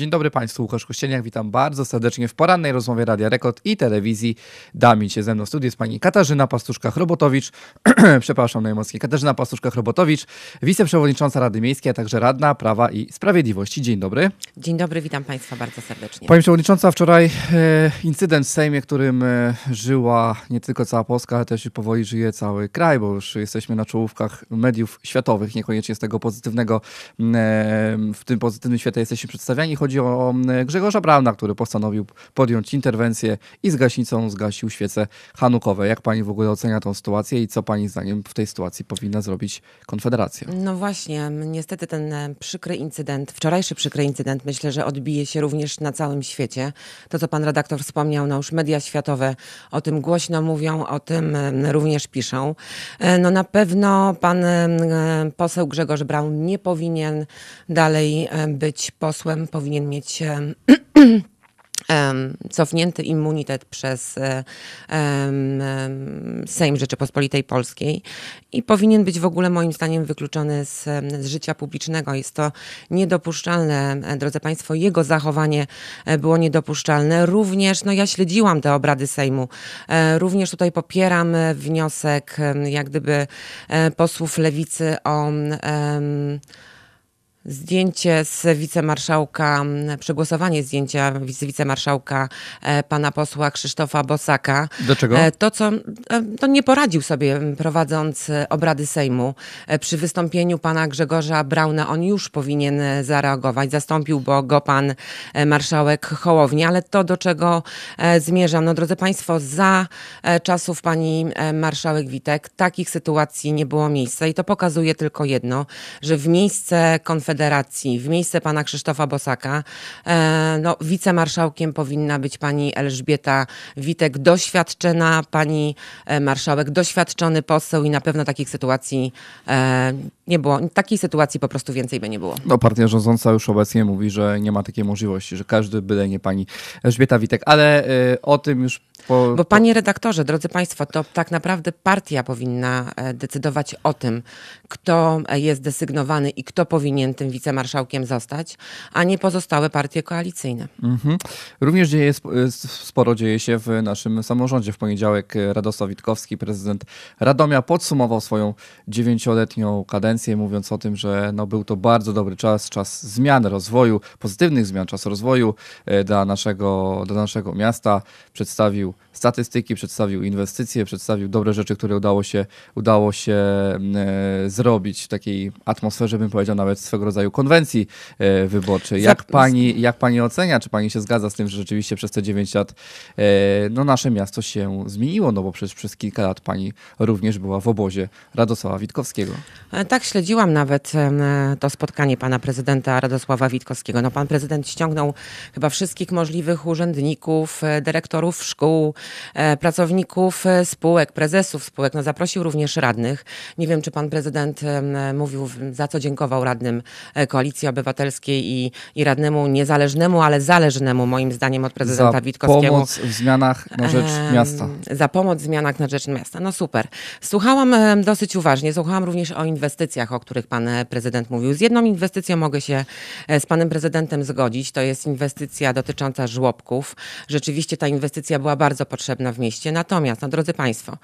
Dzień dobry Państwu, Łukasz Kościeniak, witam bardzo serdecznie w porannej rozmowie Radia Rekord i telewizji Dami. Się ze mną w studiu jest pani Katarzyna Pastuszka-Robotowicz, przepraszam najmocniej, Katarzyna Pastuszka-Robotowicz, wiceprzewodnicząca Rady Miejskiej, a także radna Prawa i Sprawiedliwości. Dzień dobry. Dzień dobry, witam Państwa bardzo serdecznie. Pani przewodnicząca, wczoraj e, incydent w Sejmie, którym e, żyła nie tylko cała Polska, ale też powoli żyje cały kraj, bo już jesteśmy na czołówkach mediów światowych, niekoniecznie z tego pozytywnego, e, w tym pozytywnym świecie jesteśmy przedstawiani, chodzi o e, Grzegorza Brauna, który postanowił podjąć interwencję i z gaśnicą zgasił świece hanukowe. Jak pani w ogóle ocenia tą sytuację i co pani zdaniem w tej sytuacji powinna zrobić Konfederacja? No właśnie, niestety ten e, przykry incydent, wczorajszy przykry incydent, myślę, że odbije się również na całym świecie. To, co pan redaktor wspomniał, no już media światowe o tym głośno mówią, o tym również piszą. E, no na pewno pan poseł Grzegorz Braun nie powinien dalej być posłem, powinien powinien mieć cofnięty immunitet przez e, Sejm Rzeczypospolitej Polskiej i powinien być w ogóle moim zdaniem wykluczony z, z, życia publicznego. Jest to niedopuszczalne, e, drodzy Państwo, jego zachowanie e, było niedopuszczalne. Również, no ja śledziłam te obrady Sejmu, również tutaj popieram wniosek jak gdyby posłów Lewicy o Zdjęcie z wicemarszałka, przegłosowanie zdjęcia z wicemarszałka e, pana posła Krzysztofa Bosaka. Dlaczego? E, to, co e, to nie poradził sobie prowadząc obrady Sejmu. Przy wystąpieniu pana Grzegorza Brauna on już powinien zareagować. Zastąpił go pan marszałek Hołownia, ale to, do czego zmierzam. No, drodzy państwo, za czasów pani marszałek Witek takich sytuacji nie było miejsca i to pokazuje tylko jedno, że w miejsce konferencji Federacji w miejsce pana Krzysztofa Bosaka. E, no, wicemarszałkiem powinna być pani Elżbieta Witek, doświadczona pani e, marszałek, doświadczony poseł i na pewno takich sytuacji e, nie było. Takiej sytuacji po prostu więcej by nie było. No partia rządząca już obecnie mówi, że nie ma takiej możliwości, że każdy byle nie pani Elżbieta Witek, ale y, o tym już po, Bo panie redaktorze, drodzy państwo, to tak naprawdę partia powinna e, decydować o tym, kto e, jest desygnowany i kto powinien tym wicemarszałkiem zostać, a nie pozostałe partie koalicyjne. Mhm. Również dzieje, e, sporo dzieje się w naszym samorządzie. W poniedziałek Radosław Witkowski, prezydent Radomia, podsumował swoją dziewięcioletnią kadencję konferencję, mówiąc o tym, że no, był to bardzo dobry czas, czas zmian, rozwoju, pozytywnych zmian, czas rozwoju e, dla naszego, dla naszego miasta. Przedstawił statystyki, przedstawił inwestycje, przedstawił dobre rzeczy, które udało się, udało się e, zrobić w takiej atmosferze, bym powiedział, nawet swego rodzaju konwencji e, wyborczej. Jak pani, jak pani ocenia, czy pani się zgadza z tym, że rzeczywiście przez te 9 lat no, nasze miasto się zmieniło? No bo przecież przez kilka lat pani również była w obozie Radosława Witkowskiego. Tak śledziłam nawet to spotkanie pana prezydenta Radosława Witkowskiego. No, pan prezydent ściągnął chyba wszystkich możliwych urzędników, e, dyrektorów szkół, e, pracowników e, spółek, prezesów spółek. No, zaprosił również radnych. Nie wiem, czy pan prezydent mówił, za co dziękował radnym Koalicji Obywatelskiej i, i radnemu niezależnemu, ale zależnemu moim zdaniem od prezydenta za Witkowskiego. pomoc w zmianach na rzecz miasta. Za pomoc w zmianach na rzecz miasta. No super. Słuchałam dosyć uważnie, słuchałam również o inwestycjach inwestycjach, o których pan e, prezydent mówił. Z jedną inwestycją mogę się e, z panem prezydentem zgodzić. To jest inwestycja dotycząca żłobków. Rzeczywiście ta inwestycja była bardzo potrzebna w mieście. Natomiast, no drodzy państwo,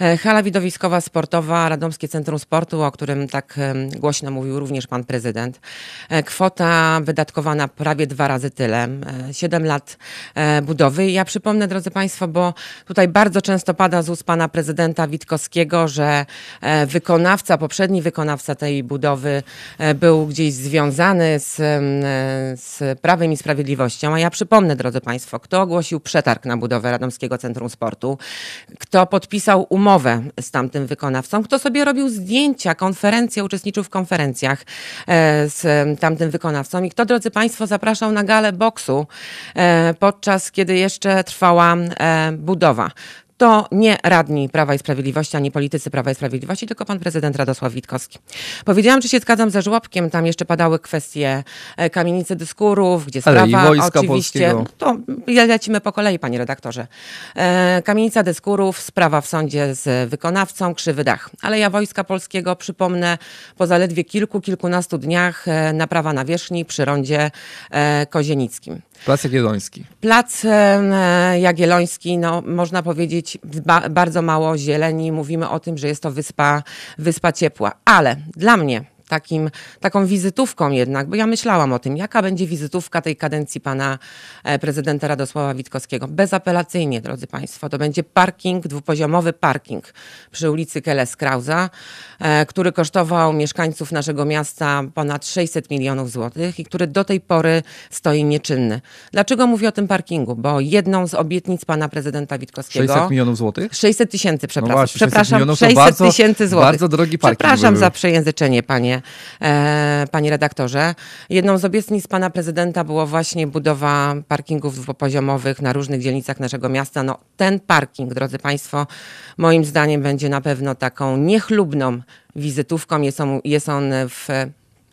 e, hala widowiskowa sportowa, Radomskie Centrum Sportu, o którym tak głośno mówił również pan prezydent. Kwota wydatkowana prawie dwa razy tyle. Siedem lat budowy. I ja przypomnę, drodzy państwo, bo tutaj bardzo często pada z ust pana prezydenta Witkowskiego, że wykonawca, poprzedni wykonawca wykonawca tej budowy e, był gdzieś związany z, mm, e, z Prawem i Sprawiedliwością. A ja przypomnę, drodzy Państwo, kto ogłosił przetarg na budowę Radomskiego Centrum Sportu, kto podpisał umowę z tamtym wykonawcą, kto sobie robił zdjęcia, konferencje, uczestniczył w konferencjach e, z mm, tamtym wykonawcą i kto, drodzy Państwo, zapraszał na galę boksu podczas kiedy jeszcze trwała budowa to nie radni Prawa i Sprawiedliwości, ani politycy Prawa i Sprawiedliwości, tylko pan prezydent Radosław Witkowski. Powiedziałam, czy się zgadzam ze żłobkiem, tam jeszcze padały kwestie e, kamienicy dyskurów, gdzie sprawa Ale i wojska oczywiście... Polskiego. To lecimy po kolei, panie redaktorze. E, kamienica dyskurów, sprawa w sądzie z wykonawcą, krzywy dach. Ale ja Wojska Polskiego, przypomnę, po zaledwie kilku, kilkunastu dniach e, naprawa na wierzchni przy rondzie kozienickim. Plac Jagielloński. Plac e, Jagielloński, no, można powiedzieć, bardzo mało zieleni. Mówimy o tym, że jest to wyspa, wyspa ciepła. Ale dla mnie takim, taką wizytówką jednak, bo ja myślałam o tym, jaka będzie wizytówka tej kadencji pana e, prezydenta Radosława Witkowskiego. Bezapelacyjnie, drodzy państwo, to będzie parking, dwupoziomowy parking przy ulicy Keles-Krauza, e, który kosztował mieszkańców naszego miasta ponad 600 milionów złotych i który do tej pory stoi nieczynny. Dlaczego mówię o tym parkingu? Bo jedną z obietnic pana prezydenta Witkowskiego... 600 milionów złotych? 600 tysięcy, no przepraszam. No właśnie, 600 przepraszam, 600 tysięcy złotych. Bardzo drogi parking. Przepraszam za przejęzyczenie, panie e, panie redaktorze. Jedną z obietnic pana prezydenta było właśnie budowa parkingów dwupoziomowych na różnych dzielnicach naszego miasta. No, ten parking, drodzy państwo, moim zdaniem będzie na pewno taką niechlubną wizytówką. Jest on, jest on w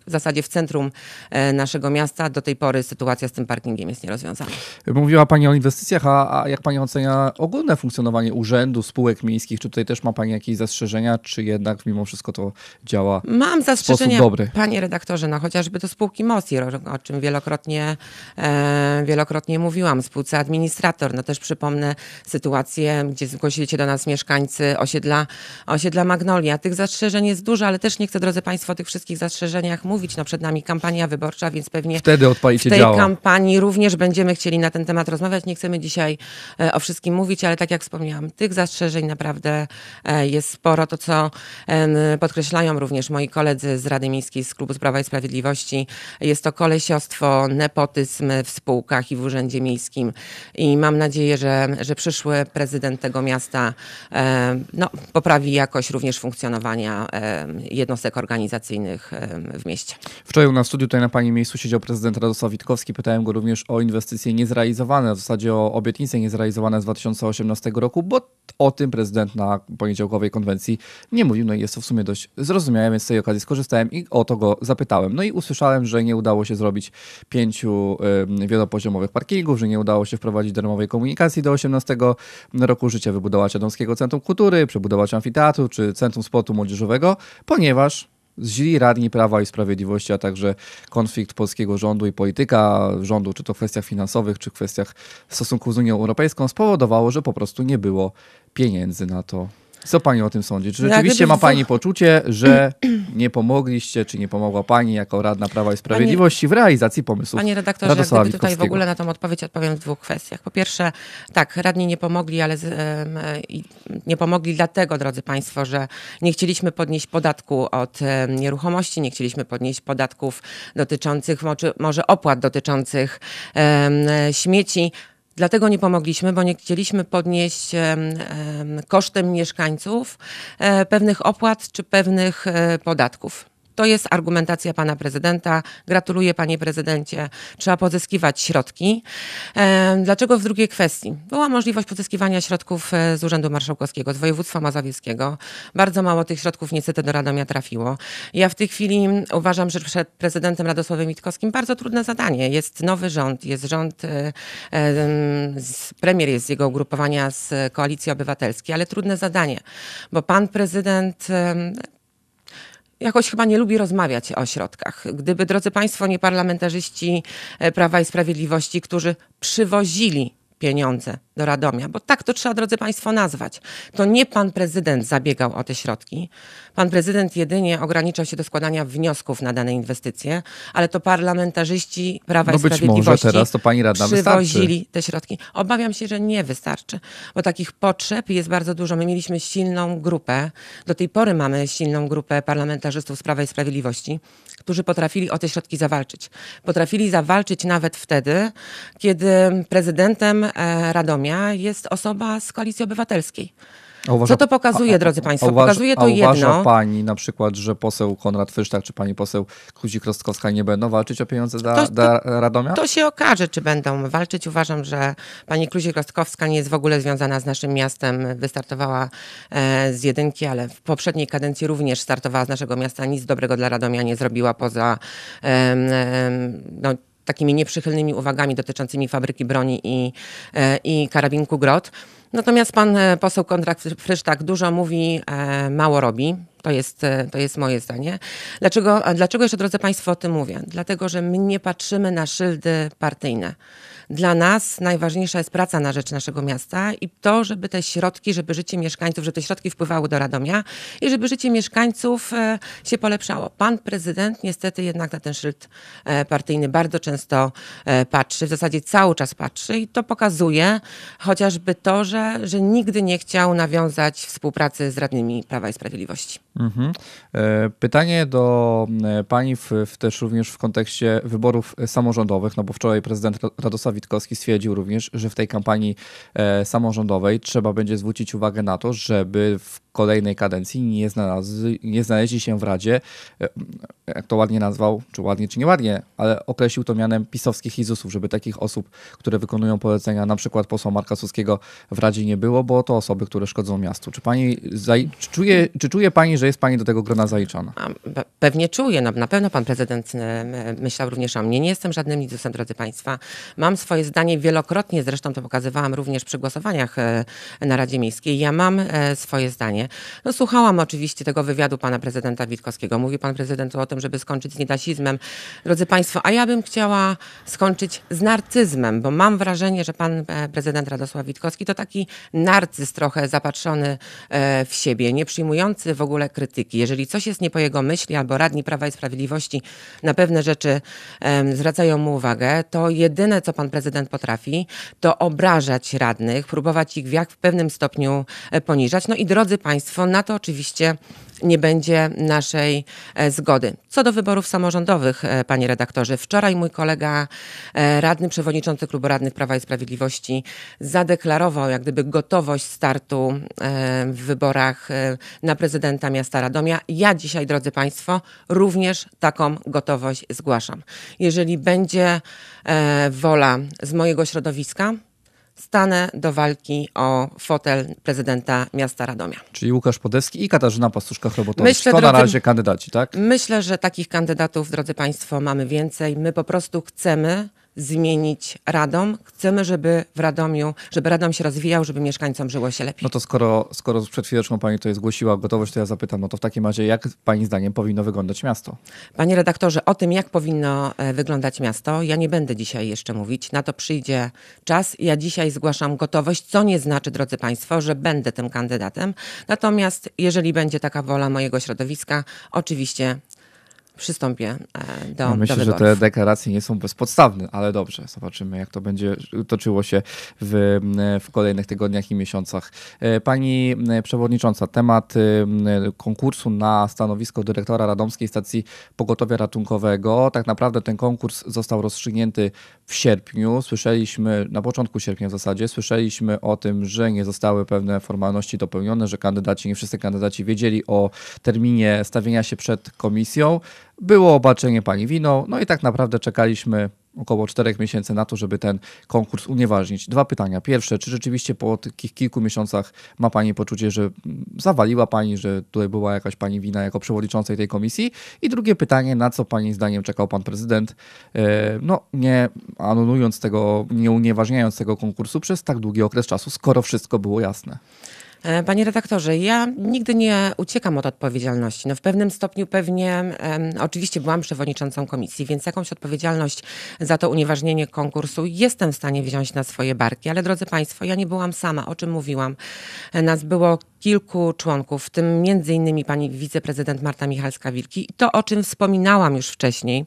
w zasadzie w centrum e, naszego miasta. Do tej pory sytuacja z tym parkingiem jest nierozwiązana. Mówiła Pani o inwestycjach, a, a jak Pani ocenia ogólne funkcjonowanie urzędu, spółek miejskich? Czy tutaj też ma Pani jakieś zastrzeżenia, czy jednak mimo wszystko to działa Mam zastrzeżenia, dobry? Panie redaktorze, no chociażby do spółki MOSI, o czym wielokrotnie, e, wielokrotnie mówiłam, spółce administrator. No też przypomnę sytuację, gdzie zgłosili się do nas mieszkańcy osiedla, osiedla Magnolia. Tych zastrzeżeń jest dużo, ale też nie chcę, drodzy Państwo, o tych wszystkich zastrzeżeniach mówić mówić. No przed nami kampania wyborcza, więc pewnie Wtedy w tej kampanii również będziemy chcieli na ten temat rozmawiać. Nie chcemy dzisiaj e, o wszystkim mówić, ale tak jak wspomniałam, tych zastrzeżeń naprawdę e, jest sporo. To, co podkreślają również moi koledzy z Rady Miejskiej, z Klubu Prawa i Sprawiedliwości, jest to kolesiostwo, nepotyzm w spółkach i w Urzędzie Miejskim. I mam nadzieję, że, że przyszły prezydent tego miasta e, no, poprawi jakość również funkcjonowania jednostek organizacyjnych w mieście. Oczywiście. Wczoraj u studiu tutaj na Pani miejscu siedział prezydent Radosław Witkowski. Pytałem go również o inwestycje niezrealizowane, w zasadzie o obietnice niezrealizowane z 2018 roku, bo o tym prezydent na poniedziałkowej konwencji nie mówił. No i jest to w sumie dość zrozumiałe, więc z tej okazji skorzystałem i o to go zapytałem. No i usłyszałem, że nie udało się zrobić pięciu wielopoziomowych parkingów, że nie udało się wprowadzić darmowej komunikacji do 18 roku życia, wybudować adamskiego Centrum Kultury, przebudować amfiteatru czy Centrum Sportu Młodzieżowego, ponieważ źli radni Prawa i Sprawiedliwości, a także konflikt polskiego rządu i polityka rządu, czy to w kwestiach finansowych, czy w kwestiach stosunków z Unią Europejską, spowodowało, że po prostu nie było pieniędzy na to co pani o tym sądzi? Czy no, rzeczywiście ma pani poczucie, że nie pomogliście, czy nie pomogła pani jako radna Prawa i Sprawiedliwości w realizacji pomysłów? Panie redaktorze, ja tutaj w ogóle na tą odpowiedź odpowiem w dwóch kwestiach. Po pierwsze, tak, radni nie pomogli, ale z, nie pomogli dlatego, drodzy państwo, że nie chcieliśmy podnieść podatku od nieruchomości, nie chcieliśmy podnieść podatków dotyczących, może opłat dotyczących śmieci. Dlatego nie pomogliśmy, bo nie chcieliśmy podnieść kosztem mieszkańców e, pewnych opłat czy pewnych e, podatków. To jest argumentacja pana prezydenta. Gratuluję panie prezydencie. Trzeba pozyskiwać środki. E, dlaczego w drugiej kwestii? Była możliwość pozyskiwania środków e, z Urzędu Marszałkowskiego, z województwa mazowieckiego. Bardzo mało tych środków niestety do Radomia trafiło. Ja w tej chwili uważam, że przed prezydentem Radosławem Witkowskim bardzo trudne zadanie. Jest nowy rząd, jest rząd, e, premier jest z jego ugrupowania z Koalicji Obywatelskiej, ale trudne zadanie, bo pan prezydent jakoś chyba nie lubi rozmawiać o środkach. Gdyby, drodzy Państwo, nie parlamentarzyści e, Prawa i Sprawiedliwości, którzy przywozili pieniądze do Radomia, bo tak to trzeba, drodzy Państwo, nazwać. To nie pan prezydent zabiegał o te środki. Pan prezydent jedynie ograniczał się do składania wniosków na dane inwestycje, ale to parlamentarzyści Prawa no i Sprawiedliwości może teraz to pani Rada przywozili wystarczy. te środki. Obawiam się, że nie wystarczy, bo takich potrzeb jest bardzo dużo. My mieliśmy silną grupę, do tej pory mamy silną grupę parlamentarzystów z Prawa i Sprawiedliwości, którzy potrafili o te środki zawalczyć. Potrafili zawalczyć nawet wtedy, kiedy prezydentem e, Radomia jest osoba z Koalicji Obywatelskiej. Uważa, Co to pokazuje, a, drodzy Państwo? Uważa, pokazuje to uważa jedno. Pani na przykład, że poseł Konrad Fysztak czy pani poseł Kruzik-Rostkowska nie będą walczyć o pieniądze dla, to, dla Radomia? To się okaże, czy będą walczyć. Uważam, że pani Kruzik-Rostkowska nie jest w ogóle związana z naszym miastem. Wystartowała e, z jedynki, ale w poprzedniej kadencji również startowała z naszego miasta. Nic dobrego dla Radomia nie zrobiła poza. E, e, no, takimi nieprzychylnymi uwagami dotyczącymi fabryki broni i, e, i karabinku Grot. Natomiast pan e, poseł Kondrak Frysztak dużo mówi, e, mało robi. To jest, to jest moje zdanie. Dlaczego, dlaczego jeszcze, drodzy Państwo, o tym mówię? Dlatego, że my nie patrzymy na szyldy partyjne. Dla nas najważniejsza jest praca na rzecz naszego miasta i to, żeby te środki, żeby życie mieszkańców, żeby te środki wpływały do Radomia i żeby życie mieszkańców e, się polepszało. Pan prezydent niestety jednak na ten szyld e, partyjny bardzo często e, patrzy, w zasadzie cały czas patrzy i to pokazuje chociażby to, że, że nigdy nie chciał nawiązać współpracy z radnymi Prawa i Sprawiedliwości. Mhm. Pytanie do pani w, w też również w kontekście wyborów samorządowych, no bo wczoraj prezydent Radosław Witkowski stwierdził również, że w tej kampanii e, samorządowej trzeba będzie zwrócić uwagę na to, żeby w kolejnej kadencji nie, znalazły, nie znaleźli się w Radzie, e, jak to ładnie nazwał, czy ładnie, czy nieładnie, ale określił to mianem pisowskich Jezusów, żeby takich osób, które wykonują polecenia, na przykład posła Marka Suskiego w Radzie nie było, bo to osoby, które szkodzą miastu. Czy pani czy czuje, czy czuje pani, że jest pani do tego grona zaliczona? Pewnie czuję. Na, na pewno pan prezydent e, myślał również o mnie. Nie jestem żadnym Jezusem, drodzy państwa. Mam swoje zdanie wielokrotnie, zresztą to pokazywałam również przy głosowaniach e, na Radzie Miejskiej. Ja mam swoje zdanie. No, słuchałam oczywiście tego wywiadu pana prezydenta Witkowskiego. Mówi pan prezydent o tym, żeby skończyć z niedasizmem. Drodzy Państwo, a ja bym chciała skończyć z narcyzmem, bo mam wrażenie, że pan e, prezydent Radosław Witkowski to taki narcyz trochę zapatrzony e, w siebie, nie przyjmujący w ogóle krytyki. Jeżeli coś jest nie po jego myśli, albo radni Prawa i Sprawiedliwości na pewne rzeczy zwracają mu uwagę, to jedyne, co pan prezydent potrafi, to obrażać radnych, próbować ich w, jak w pewnym stopniu e, poniżać. No i drodzy Państwo, państwo, na to oczywiście nie będzie naszej e, zgody. Co do wyborów samorządowych, e, panie redaktorze, wczoraj mój kolega e, radny przewodniczący Klubu Radnych Prawa i Sprawiedliwości zadeklarował jak gdyby gotowość startu w wyborach na prezydenta miasta Radomia. Ja dzisiaj, drodzy państwo, również taką gotowość zgłaszam. Jeżeli będzie wola z mojego środowiska, stanę do walki o fotel prezydenta miasta Radomia. Czyli Łukasz Podewski i Katarzyna Pastuszka-Chrobotowicz. to drodzy, na razie kandydaci, tak? Myślę, że takich kandydatów, drodzy Państwo, mamy więcej. My po prostu chcemy, zmienić Radom. Chcemy, żeby w Radomiu, żeby Radom się rozwijał, żeby mieszkańcom żyło się lepiej. No to skoro, skoro przed chwileczką Pani tutaj zgłosiła gotowość, to ja zapytam, no to w takim razie jak Pani zdaniem powinno wyglądać miasto? Panie redaktorze, o tym jak powinno e, wyglądać miasto, ja nie będę dzisiaj jeszcze mówić. Na to przyjdzie czas. Ja dzisiaj zgłaszam gotowość, co nie znaczy, drodzy Państwo, że będę tym kandydatem. Natomiast jeżeli będzie taka wola mojego środowiska, oczywiście przystąpię e, do no Myślę, do że te deklaracje nie są bezpodstawne, ale dobrze, zobaczymy jak to będzie toczyło się w, w kolejnych tygodniach i miesiącach. E, pani e, Przewodnicząca, temat konkursu na stanowisko dyrektora Radomskiej Stacji Pogotowia Ratunkowego. Tak naprawdę ten konkurs został rozstrzygnięty w sierpniu słyszeliśmy, na początku sierpnia w zasadzie, słyszeliśmy o tym, że nie zostały pewne formalności dopełnione, że kandydaci, nie wszyscy kandydaci wiedzieli o terminie stawienia się przed komisją. Było obaczenie pani winą, no i tak naprawdę czekaliśmy około 4 miesięcy na to, żeby ten konkurs unieważnić. Dwa pytania. Pierwsze, czy rzeczywiście po tych kilku miesiącach ma Pani poczucie, że zawaliła Pani, że tutaj była jakaś Pani wina jako przewodniczącej tej komisji? I drugie pytanie, na co Pani zdaniem czekał Pan Prezydent, e, no nie anulując tego, nie unieważniając tego konkursu przez tak długi okres czasu, skoro wszystko było jasne? E, panie redaktorze, ja nigdy nie uciekam od odpowiedzialności. No w pewnym stopniu pewnie, oczywiście byłam przewodniczącą komisji, więc jakąś odpowiedzialność za to unieważnienie konkursu jestem w stanie wziąć na swoje barki. Ale drodzy Państwo, ja nie byłam sama, o czym mówiłam. E, nas było kilku członków, w tym między innymi pani wiceprezydent Marta Michalska-Wilki. I to, o czym wspominałam już wcześniej,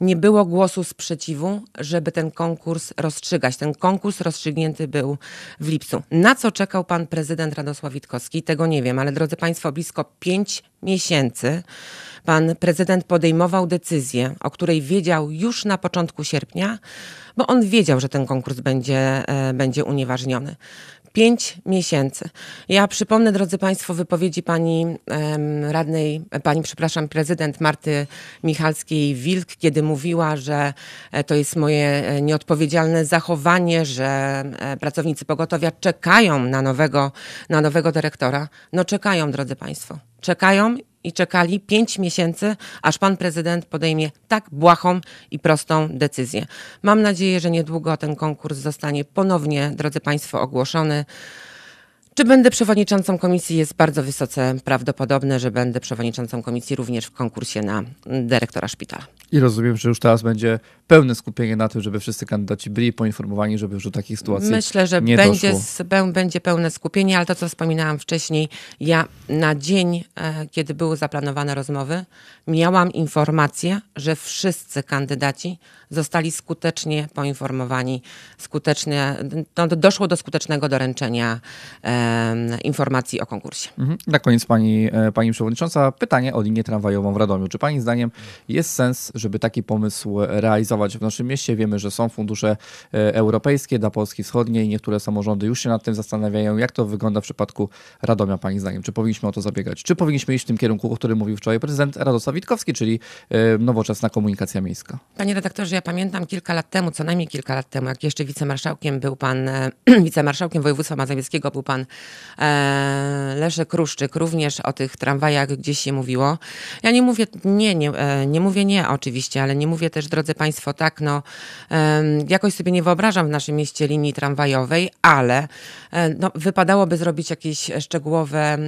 nie było głosu sprzeciwu, żeby ten konkurs rozstrzygać. Ten konkurs rozstrzygnięty był w lipcu. Na co czekał pan prezydent Radosław Witkowski, tego nie wiem, ale drodzy państwo, blisko pięć miesięcy pan prezydent podejmował decyzję, o której wiedział już na początku sierpnia, bo on wiedział, że ten konkurs będzie, e, będzie unieważniony pięć miesięcy. Ja przypomnę, drodzy Państwo, wypowiedzi pani em, radnej, pani, przepraszam, prezydent Marty Michalskiej-Wilk, kiedy mówiła, że e, to jest moje e, nieodpowiedzialne zachowanie, że e, pracownicy pogotowia czekają na nowego, na nowego dyrektora. No czekają, drodzy Państwo. Czekają i czekali 5 miesięcy, aż pan prezydent podejmie tak błahą i prostą decyzję. Mam nadzieję, że niedługo ten konkurs zostanie ponownie, drodzy państwo, ogłoszony. Czy będę przewodniczącą komisji? Jest bardzo wysoce prawdopodobne, że będę przewodniczącą komisji również w konkursie na dyrektora szpitala. I rozumiem, że już teraz będzie pełne skupienie na tym, żeby wszyscy kandydaci byli poinformowani, żeby już do takich sytuacji Myślę, że nie będzie, doszło. będzie pełne skupienie, ale to, co wspominałam wcześniej, ja na dzień, e, kiedy były zaplanowane rozmowy, miałam informację, że wszyscy kandydaci zostali skutecznie poinformowani, skutecznie, no, doszło do skutecznego doręczenia e, informacji o konkursie. Mhm. Na koniec pani, e, pani Przewodnicząca, pytanie o linię tramwajową w Radomiu. Czy Pani zdaniem jest sens, żeby taki pomysł realizować w naszym mieście? Wiemy, że są fundusze e, europejskie dla Polski Wschodniej, niektóre samorządy już się nad tym zastanawiają. Jak to wygląda w przypadku Radomia Pani zdaniem? Czy powinniśmy o to zabiegać? Czy powinniśmy iść w tym kierunku, o którym mówił wczoraj prezydent Radosław Witkowski, czyli e, nowoczesna komunikacja miejska? Panie redaktorze, ja pamiętam kilka lat temu, co najmniej kilka lat temu, jak jeszcze wicemarszałkiem był pan, e, wicemarszałkiem województwa mazowieckiego był pan e, Leszek Ruszczyk, również o tych tramwajach gdzieś się mówiło. Ja nie mówię nie, nie, e, nie mówię nie oczywiście, ale nie mówię też, drodzy państwo, tak, no e, jakoś sobie nie wyobrażam w naszym mieście linii tramwajowej, ale e, no, wypadałoby zrobić jakieś szczegółowe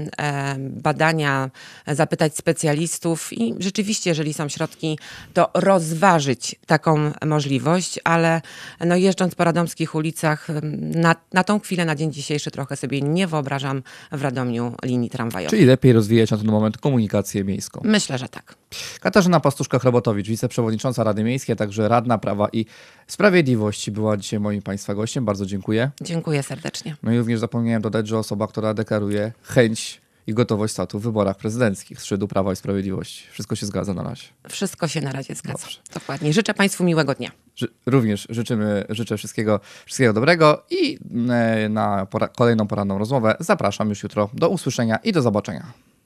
badania, zapytać specjalistów i rzeczywiście, jeżeli są środki, to rozważyć taką możliwość, ale no jeżdżąc po radomskich ulicach, na, na tą chwilę, na dzień dzisiejszy trochę sobie nie wyobrażam w Radomiu linii tramwajowej. Czyli lepiej rozwijać na ten moment komunikację miejską. Myślę, że tak. Katarzyna Pastuszka-Chrobotowicz, wiceprzewodnicząca Rady Miejskiej, a także radna Prawa i Sprawiedliwości była dzisiaj moim Państwa gościem. Bardzo dziękuję. Dziękuję serdecznie. No i również zapomniałem dodać, że osoba, która deklaruje chęć i gotowość statu w wyborach prezydenckich z szczytu Prawa i Sprawiedliwości. Wszystko się zgadza na razie. Wszystko się na razie zgadza. Dobrze. Dokładnie. Życzę Państwu miłego dnia. również życzymy, życzę wszystkiego, wszystkiego dobrego i e, na pora kolejną poranną rozmowę zapraszam już jutro. Do usłyszenia i do zobaczenia.